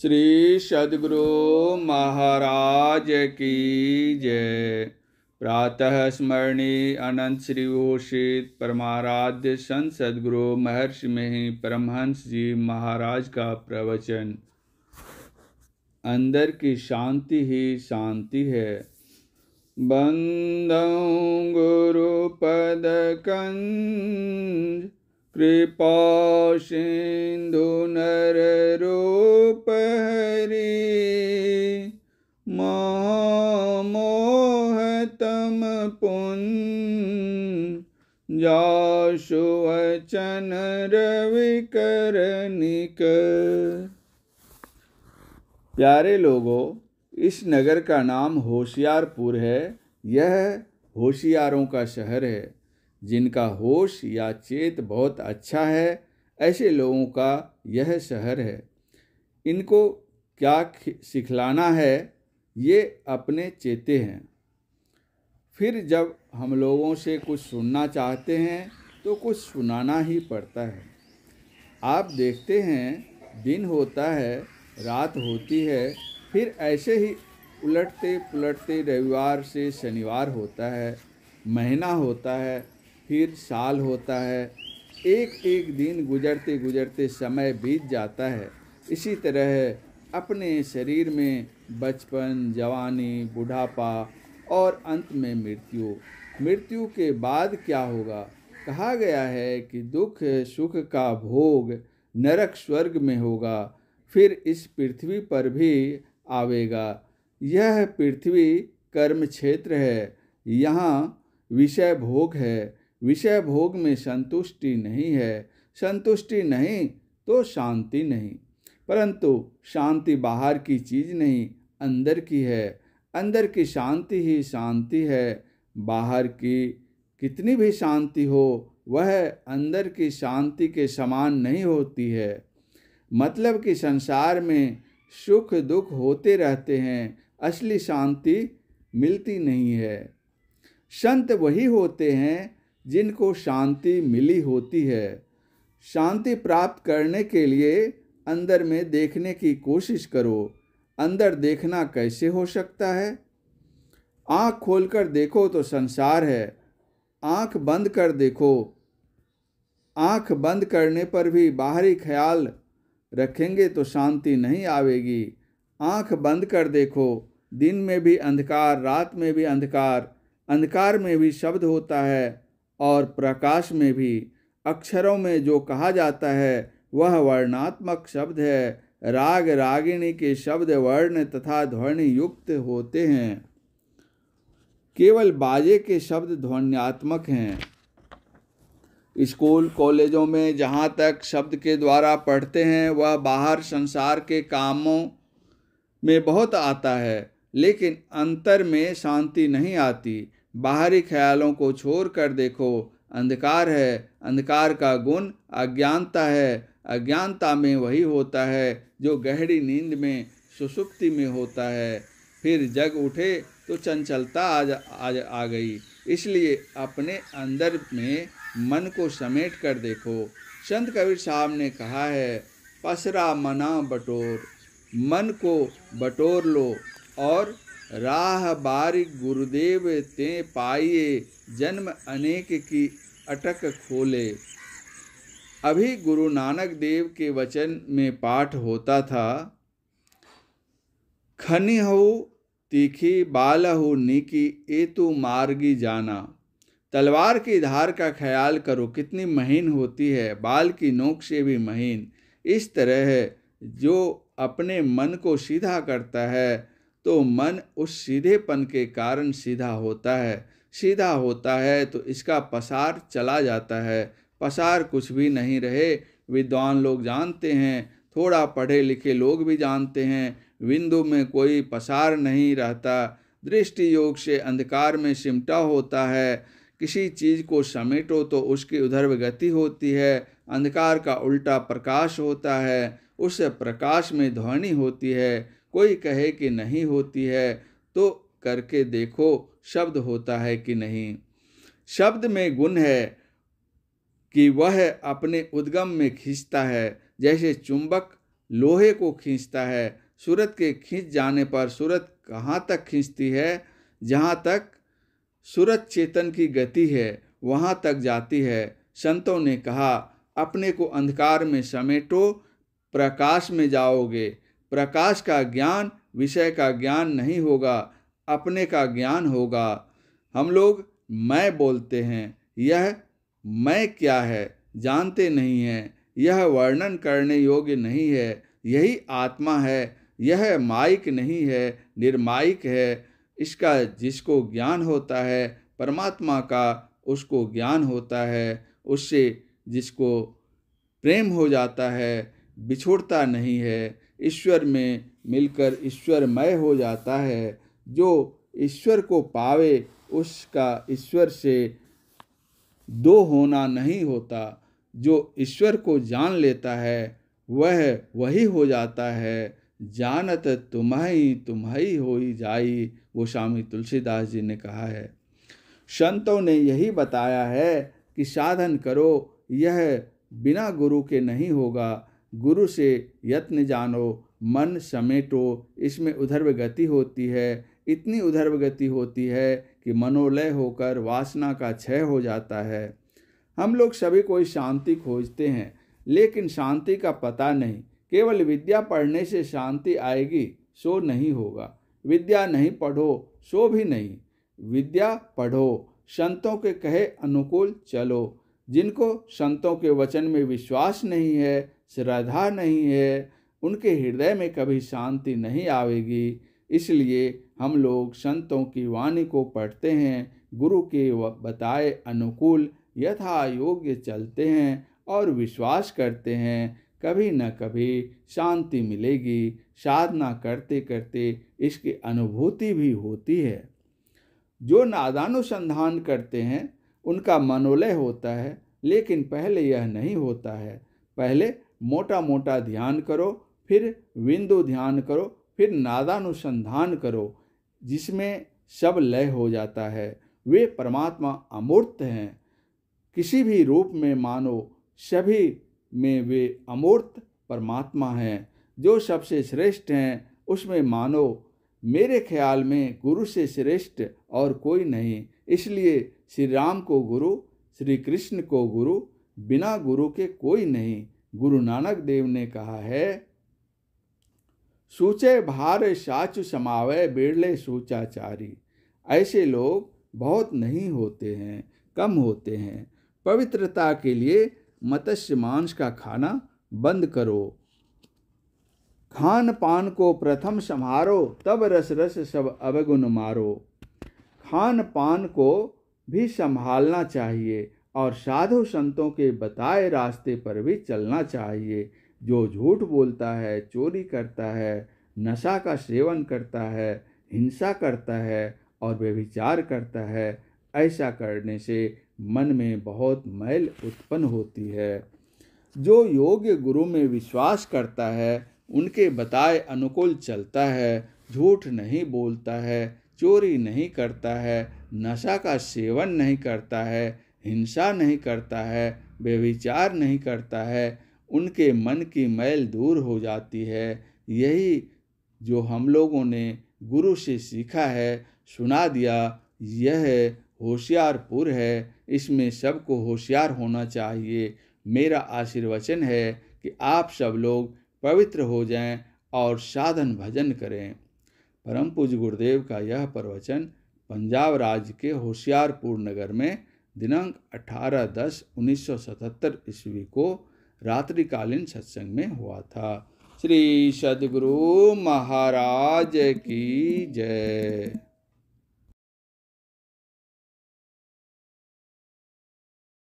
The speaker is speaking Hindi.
श्री सदगुरु महाराज की जय प्रातः स्मरणीय अनंत श्री घोषित परमाराध्य संत सदगुरु महर्षि में ही परमहंस जी महाराज का प्रवचन अंदर की शांति ही शांति है गुरु गुरुपद कंज कृपा सिन्धु नर रूप हरि महामोहतम पुन् जाशुवचन रविकरणिक प्यारे लोगों इस नगर का नाम होशियारपुर है यह होशियारों का शहर है जिनका होश या चेत बहुत अच्छा है ऐसे लोगों का यह शहर है इनको क्या सिखलाना है ये अपने चेते हैं फिर जब हम लोगों से कुछ सुनना चाहते हैं तो कुछ सुनाना ही पड़ता है आप देखते हैं दिन होता है रात होती है फिर ऐसे ही उलटते पुलटते रविवार से शनिवार होता है महीना होता है फिर साल होता है एक एक दिन गुजरते गुजरते समय बीत जाता है इसी तरह अपने शरीर में बचपन जवानी बुढ़ापा और अंत में मृत्यु मृत्यु के बाद क्या होगा कहा गया है कि दुख सुख का भोग नरक स्वर्ग में होगा फिर इस पृथ्वी पर भी आवेगा यह पृथ्वी कर्म क्षेत्र है यहाँ विषय भोग है विषय भोग में संतुष्टि नहीं है संतुष्टि नहीं तो शांति नहीं परंतु शांति बाहर की चीज़ नहीं अंदर की है अंदर की शांति ही शांति है बाहर की कितनी भी शांति हो वह अंदर की शांति के समान नहीं होती है मतलब कि संसार में सुख दुख होते रहते हैं असली शांति मिलती नहीं है संत वही होते हैं जिनको शांति मिली होती है शांति प्राप्त करने के लिए अंदर में देखने की कोशिश करो अंदर देखना कैसे हो सकता है आँख खोलकर देखो तो संसार है आँख बंद कर देखो आँख बंद करने पर भी बाहरी ख्याल रखेंगे तो शांति नहीं आवेगी आँख बंद कर देखो दिन में भी अंधकार रात में भी अंधकार अंधकार में भी शब्द होता है और प्रकाश में भी अक्षरों में जो कहा जाता है वह वर्णात्मक शब्द है राग रागिणी के शब्द वर्ण तथा ध्वनि युक्त होते हैं केवल बाजे के शब्द ध्वन्यात्मक हैं स्कूल कॉलेजों में जहाँ तक शब्द के द्वारा पढ़ते हैं वह बाहर संसार के कामों में बहुत आता है लेकिन अंतर में शांति नहीं आती बाहरी ख्यालों को छोड़ कर देखो अंधकार है अंधकार का गुण अज्ञानता है अज्ञानता में वही होता है जो गहरी नींद में सुसुप्ति में होता है फिर जग उठे तो चंचलता आज आज आ गई इसलिए अपने अंदर में मन को समेट कर देखो संत कबीर साहब ने कहा है पसरा मना बटोर मन को बटोर लो और राह बारी गुरुदेव ते पाइए जन्म अनेक की अटक खोले अभी गुरु नानक देव के वचन में पाठ होता था खनि हो तीखी बाल हो ए एतु मार्गी जाना तलवार की धार का ख्याल करो कितनी महीन होती है बाल की नोक से भी महीन इस तरह जो अपने मन को सीधा करता है तो मन उस सीधेपन के कारण सीधा होता है सीधा होता है तो इसका पसार चला जाता है पसार कुछ भी नहीं रहे विद्वान लोग जानते हैं थोड़ा पढ़े लिखे लोग भी जानते हैं विंदु में कोई पसार नहीं रहता दृष्टि योग से अंधकार में सिमटा होता है किसी चीज़ को समेटो तो उसकी उधर्व गति होती है अंधकार का उल्टा प्रकाश होता है उस प्रकाश में ध्वनि होती है कोई कहे कि नहीं होती है तो करके देखो शब्द होता है कि नहीं शब्द में गुण है कि वह अपने उद्गम में खींचता है जैसे चुंबक लोहे को खींचता है सूरत के खींच जाने पर सूरत कहाँ तक खींचती है जहाँ तक सूरत चेतन की गति है वहाँ तक जाती है संतों ने कहा अपने को अंधकार में समेटो प्रकाश में जाओगे प्रकाश का ज्ञान विषय का ज्ञान नहीं होगा अपने का ज्ञान होगा हम लोग मैं बोलते हैं यह मैं क्या है जानते नहीं हैं यह वर्णन करने योग्य नहीं है यही आत्मा है यह माइक नहीं है निर्माइक है इसका जिसको ज्ञान होता है परमात्मा का उसको ज्ञान होता है उससे जिसको प्रेम हो जाता है बिछोड़ता नहीं है ईश्वर में मिलकर ईश्वरमय हो जाता है जो ईश्वर को पावे उसका ईश्वर से दो होना नहीं होता जो ईश्वर को जान लेता है वह वही हो जाता है जानत तुम्हारी तुम्हारी हो ही जाई स्वामी तुलसीदास जी ने कहा है संतों ने यही बताया है कि साधन करो यह बिना गुरु के नहीं होगा गुरु से यत्न जानो मन समेटो इसमें उधर्व गति होती है इतनी उधर्व गति होती है कि मनोलय होकर वासना का क्षय हो जाता है हम लोग सभी कोई शांति खोजते हैं लेकिन शांति का पता नहीं केवल विद्या पढ़ने से शांति आएगी सो नहीं होगा विद्या नहीं पढ़ो सो भी नहीं विद्या पढ़ो संतों के कहे अनुकूल चलो जिनको संतों के वचन में विश्वास नहीं है श्रद्धा नहीं है उनके हृदय में कभी शांति नहीं आवेगी इसलिए हम लोग संतों की वाणी को पढ़ते हैं गुरु के बताए अनुकूल यथा योग्य चलते हैं और विश्वास करते हैं कभी न कभी शांति मिलेगी साधना करते करते इसकी अनुभूति भी होती है जो नादानुसंधान करते हैं उनका मनोलय होता है लेकिन पहले यह नहीं होता है पहले मोटा मोटा ध्यान करो फिर विंदु ध्यान करो फिर नादानुसंधान करो जिसमें सब लय हो जाता है वे परमात्मा अमूर्त हैं किसी भी रूप में मानो सभी में वे अमूर्त परमात्मा हैं जो सबसे श्रेष्ठ हैं उसमें मानो मेरे ख्याल में गुरु से श्रेष्ठ और कोई नहीं इसलिए श्री राम को गुरु श्री कृष्ण को गुरु बिना गुरु के कोई नहीं गुरु नानक देव ने कहा है सूचे भार साचु समावे बिरले सूचाचारी ऐसे लोग बहुत नहीं होते हैं कम होते हैं पवित्रता के लिए मत्स्य मांस का खाना बंद करो खान पान को प्रथम संहारो तब रस रस सब अवगुण मारो खान पान को भी संभालना चाहिए और साधु संतों के बताए रास्ते पर भी चलना चाहिए जो झूठ बोलता है चोरी करता है नशा का सेवन करता है हिंसा करता है और व्यभिचार करता है ऐसा करने से मन में बहुत मैल उत्पन्न होती है जो योग्य गुरु में विश्वास करता है उनके बताए अनुकूल चलता है झूठ नहीं बोलता है चोरी नहीं करता है नशा का सेवन नहीं करता है हिंसा नहीं करता है व्यभिचार नहीं करता है उनके मन की मैल दूर हो जाती है यही जो हम लोगों ने गुरु से सीखा है सुना दिया यह होशियारपुर है इसमें सबको होशियार होना चाहिए मेरा आशीर्वचन है कि आप सब लोग पवित्र हो जाएं और साधन भजन करें परम पूज गुरुदेव का यह प्रवचन पंजाब राज्य के होशियारपुर नगर में दिनांक 18 दस 1977 ईस्वी को रात्रिकालीन सत्संग में हुआ था श्री सदगुरु महाराज की जय